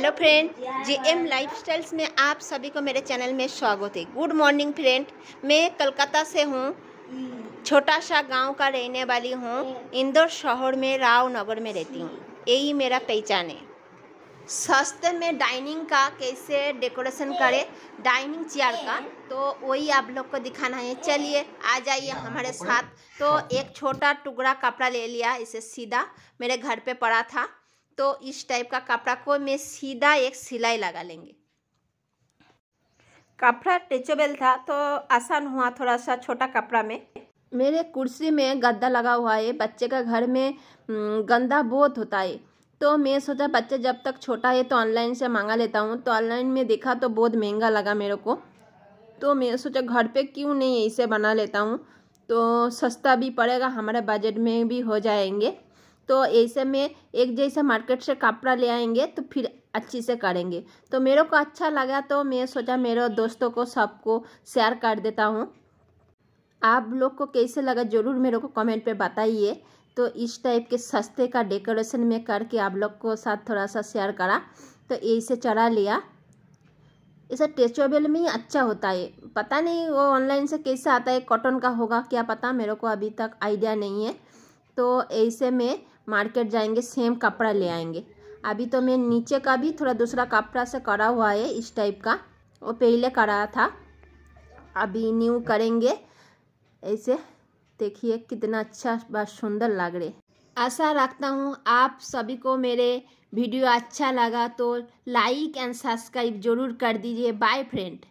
hello friend J M lifestyles में आप सभी को मेरे चैनल में स्वागत है गुड मॉर्निंग फ्रेंड मैं कलकत्ता से हूँ छोटा सा गांव का रहने वाली हूँ इंदौर शहर में राव नगर में रहती हूँ यही मेरा पहचान है सस्ते में डाइनिंग का कैसे डेकोरेशन करें डाइनिंग चेयर का तो वही आप लोग को दिखाना है चलिए आ जाइए हमारे साथ तो एक छोटा टुकड़ा कपड़ा ले लिया इसे सीधा मेरे घर पे पड़ा था तो इस टाइप का कपड़ा को मैं सीधा एक सिलाई लगा लेंगे कपड़ा टेचेबल था तो आसान हुआ थोड़ा सा छोटा कपड़ा में मेरे कुर्सी में गद्दा लगा हुआ है बच्चे का घर में गंदा बहुत होता है तो मैं सोचा बच्चा जब तक छोटा है तो ऑनलाइन से मंगा लेता हूँ तो ऑनलाइन में देखा तो बहुत महंगा लगा मेरे को तो मैं सोचा घर पे क्यों नहीं इसे बना लेता हूँ तो सस्ता भी पड़ेगा हमारे बजट में भी हो जाएंगे तो ऐसे में एक जैसे मार्केट से कपड़ा ले आएंगे तो फिर अच्छी से करेंगे तो मेरे को अच्छा लगा तो मैं सोचा मेरे दोस्तों को सबको शेयर कर देता हूँ आप लोग को कैसे लगा ज़रूर मेरे को कमेंट पे बताइए तो इस टाइप के सस्ते का डेकोरेशन में करके आप लोग को साथ थोड़ा सा शेयर करा तो यही से चढ़ा लिया ऐसा टेचोबेल में ही अच्छा होता है पता नहीं वो ऑनलाइन से कैसे आता है कॉटन का होगा क्या पता मेरे को अभी तक आइडिया नहीं है तो ऐसे में मार्केट जाएंगे सेम कपड़ा ले आएंगे अभी तो मैं नीचे का भी थोड़ा दूसरा कपड़ा से करा हुआ है इस टाइप का वो पहले करा था अभी न्यू करेंगे ऐसे देखिए कितना अच्छा बस सुंदर लग रहे आशा रखता हूँ आप सभी को मेरे वीडियो अच्छा लगा तो लाइक एंड सब्सक्राइब जरूर कर दीजिए बाय फ्रेंड